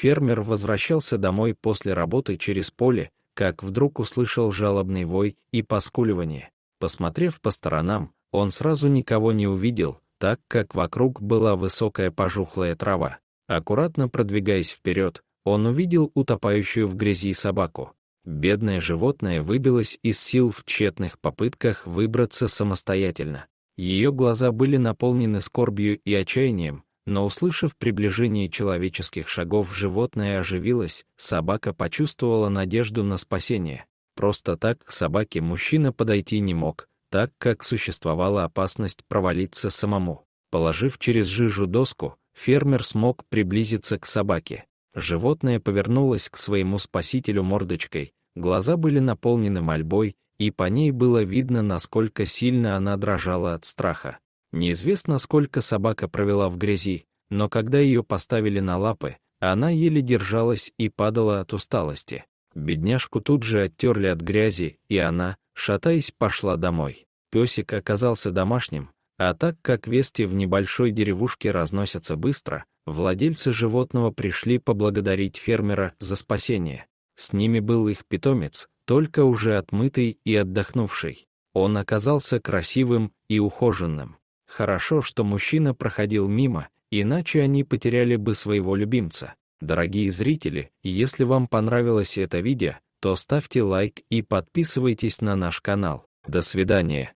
Фермер возвращался домой после работы через поле, как вдруг услышал жалобный вой и поскуливание. Посмотрев по сторонам, он сразу никого не увидел, так как вокруг была высокая пожухлая трава. Аккуратно продвигаясь вперед, он увидел утопающую в грязи собаку. Бедное животное выбилось из сил в тщетных попытках выбраться самостоятельно. Ее глаза были наполнены скорбью и отчаянием, но услышав приближение человеческих шагов, животное оживилось, собака почувствовала надежду на спасение. Просто так к собаке мужчина подойти не мог, так как существовала опасность провалиться самому. Положив через жижу доску, фермер смог приблизиться к собаке. Животное повернулось к своему спасителю мордочкой, глаза были наполнены мольбой, и по ней было видно, насколько сильно она дрожала от страха. Неизвестно, сколько собака провела в грязи, но когда ее поставили на лапы, она еле держалась и падала от усталости. Бедняжку тут же оттерли от грязи, и она, шатаясь, пошла домой. Песик оказался домашним, а так как вести в небольшой деревушке разносятся быстро, владельцы животного пришли поблагодарить фермера за спасение. С ними был их питомец, только уже отмытый и отдохнувший. Он оказался красивым и ухоженным. Хорошо, что мужчина проходил мимо иначе они потеряли бы своего любимца. Дорогие зрители, если вам понравилось это видео, то ставьте лайк и подписывайтесь на наш канал. До свидания.